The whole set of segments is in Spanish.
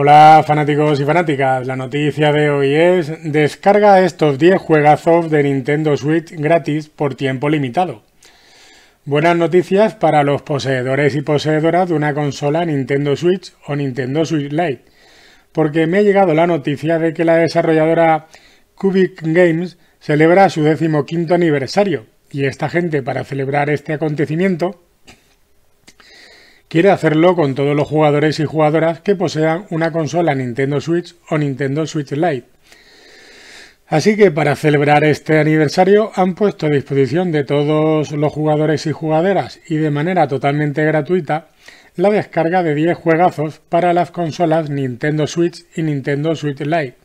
Hola fanáticos y fanáticas, la noticia de hoy es descarga estos 10 juegazos de Nintendo Switch gratis por tiempo limitado. Buenas noticias para los poseedores y poseedoras de una consola Nintendo Switch o Nintendo Switch Lite, porque me ha llegado la noticia de que la desarrolladora Cubic Games celebra su 15 aniversario y esta gente para celebrar este acontecimiento Quiere hacerlo con todos los jugadores y jugadoras que posean una consola Nintendo Switch o Nintendo Switch Lite. Así que para celebrar este aniversario han puesto a disposición de todos los jugadores y jugadoras y de manera totalmente gratuita la descarga de 10 juegazos para las consolas Nintendo Switch y Nintendo Switch Lite.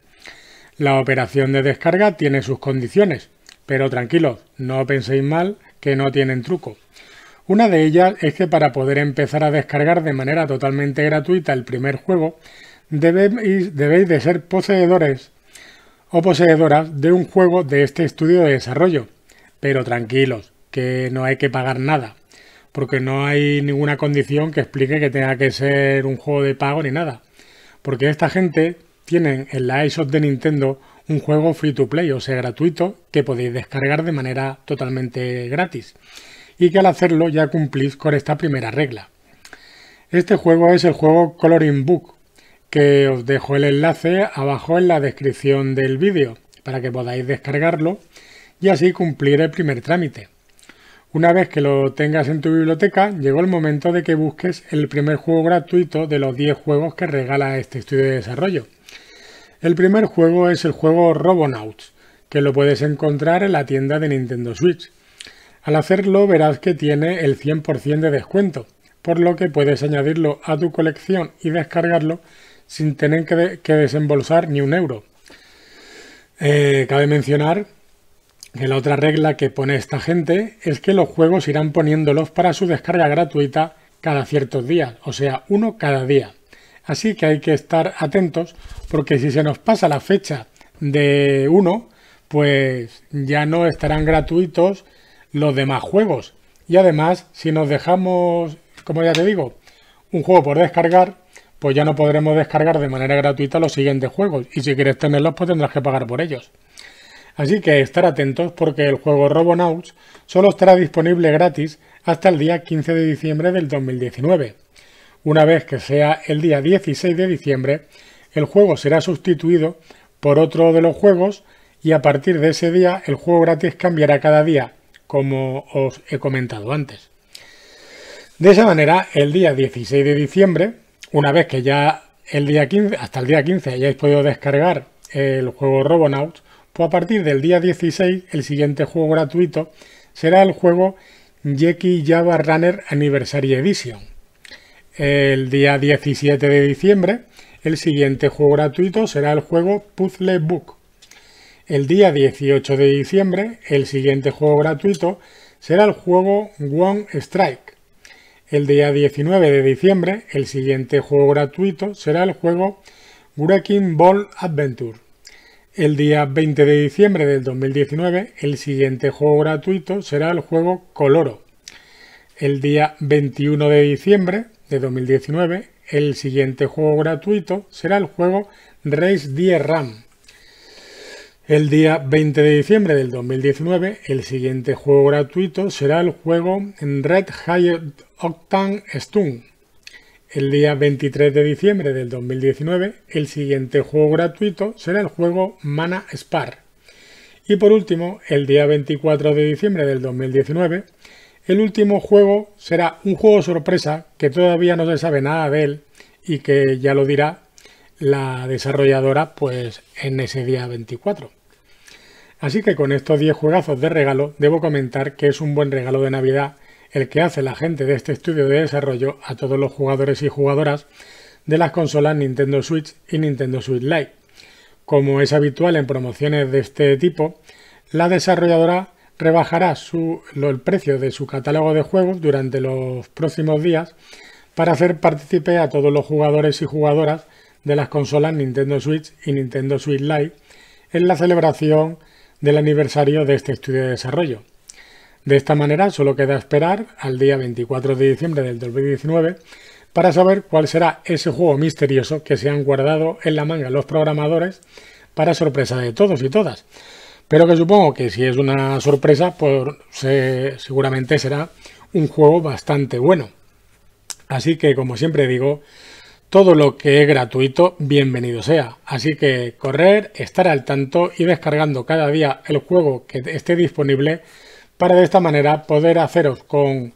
La operación de descarga tiene sus condiciones, pero tranquilos, no penséis mal que no tienen truco. Una de ellas es que para poder empezar a descargar de manera totalmente gratuita el primer juego, debéis, de ser poseedores o poseedoras de un juego de este estudio de desarrollo. Pero tranquilos, que no hay que pagar nada, porque no hay ninguna condición que explique que tenga que ser un juego de pago ni nada. Porque esta gente tiene en la iShop de Nintendo un juego free to play, o sea, gratuito, que podéis descargar de manera totalmente gratis y que al hacerlo ya cumplís con esta primera regla. Este juego es el juego Coloring Book, que os dejo el enlace abajo en la descripción del vídeo para que podáis descargarlo y así cumplir el primer trámite. Una vez que lo tengas en tu biblioteca, llegó el momento de que busques el primer juego gratuito de los 10 juegos que regala este estudio de desarrollo. El primer juego es el juego Robonauts, que lo puedes encontrar en la tienda de Nintendo Switch. Al hacerlo verás que tiene el 100% de descuento, por lo que puedes añadirlo a tu colección y descargarlo sin tener que, desembolsar ni un euro. Eh, cabe mencionar que la otra regla que pone esta gente es que los juegos irán poniéndolos para su descarga gratuita cada ciertos días, o sea, uno cada día. Así que hay que estar atentos porque si se nos pasa la fecha de uno, pues ya no estarán gratuitos los demás juegos. Y además, si nos dejamos, como ya te digo, un juego por descargar, pues ya no podremos descargar de manera gratuita los siguientes juegos. Y si quieres tenerlos, pues tendrás que pagar por ellos. Así que estar atentos porque el juego Robonauts solo estará disponible gratis hasta el día 15 de diciembre del 2019. Una vez que sea el día 16 de diciembre, el juego será sustituido por otro de los juegos y a partir de ese día el juego gratis cambiará cada día como os he comentado antes. De esa manera, el día 16 de diciembre, una vez que ya el día 15, hasta el día 15 hayáis podido descargar el juego Robonauts, pues a partir del día 16, el siguiente juego gratuito será el juego jackie Java Runner Anniversary Edition. El día 17 de diciembre, el siguiente juego gratuito será el juego Puzzle Book. El día 18 de diciembre, el siguiente juego gratuito será el juego One Strike. El día 19 de diciembre, el siguiente juego gratuito será el juego Wrecking Ball Adventure. El día 20 de diciembre del 2019, el siguiente juego gratuito será el juego Coloro. El día 21 de diciembre de 2019, el siguiente juego gratuito será el juego Race 10 Ram. El día 20 de diciembre del 2019, el siguiente juego gratuito será el juego Red Hired Octane Stun. El día 23 de diciembre del 2019, el siguiente juego gratuito será el juego Mana Spar. Y por último, el día 24 de diciembre del 2019, el último juego será un juego sorpresa que todavía no se sabe nada de él y que ya lo dirá la desarrolladora pues en ese día 24. Así que con estos 10 juegazos de regalo debo comentar que es un buen regalo de Navidad el que hace la gente de este estudio de desarrollo a todos los jugadores y jugadoras de las consolas Nintendo Switch y Nintendo Switch Lite. Como es habitual en promociones de este tipo, la desarrolladora rebajará el precio de su catálogo de juegos durante los próximos días para hacer partícipe a todos los jugadores y jugadoras de las consolas Nintendo Switch y Nintendo Switch Lite en la celebración del aniversario de este estudio de desarrollo. De esta manera solo queda esperar al día 24 de diciembre del 2019 para saber cuál será ese juego misterioso que se han guardado en la manga los programadores para sorpresa de todos y todas. Pero que supongo que si es una sorpresa, pues seguramente será un juego bastante bueno. Así que como siempre digo, todo lo que es gratuito, bienvenido sea. Así que correr, estar al tanto y descargando cada día el juego que esté disponible para de esta manera poder haceros con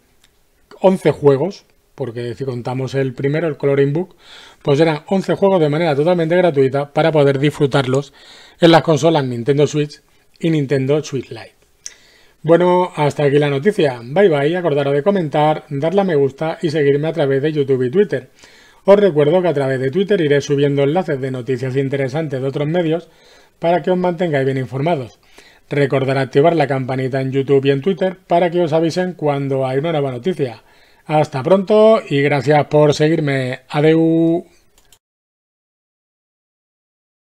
11 juegos, porque si contamos el primero, el Coloring Book, pues eran 11 juegos de manera totalmente gratuita para poder disfrutarlos en las consolas Nintendo Switch y Nintendo Switch Lite. Bueno, hasta aquí la noticia. Bye bye, acordaros de comentar, darle a me gusta y seguirme a través de YouTube y Twitter. Os recuerdo que a través de Twitter iré subiendo enlaces de noticias interesantes de otros medios para que os mantengáis bien informados. Recordad activar la campanita en YouTube y en Twitter para que os avisen cuando hay una nueva noticia. Hasta pronto y gracias por seguirme. Adiós.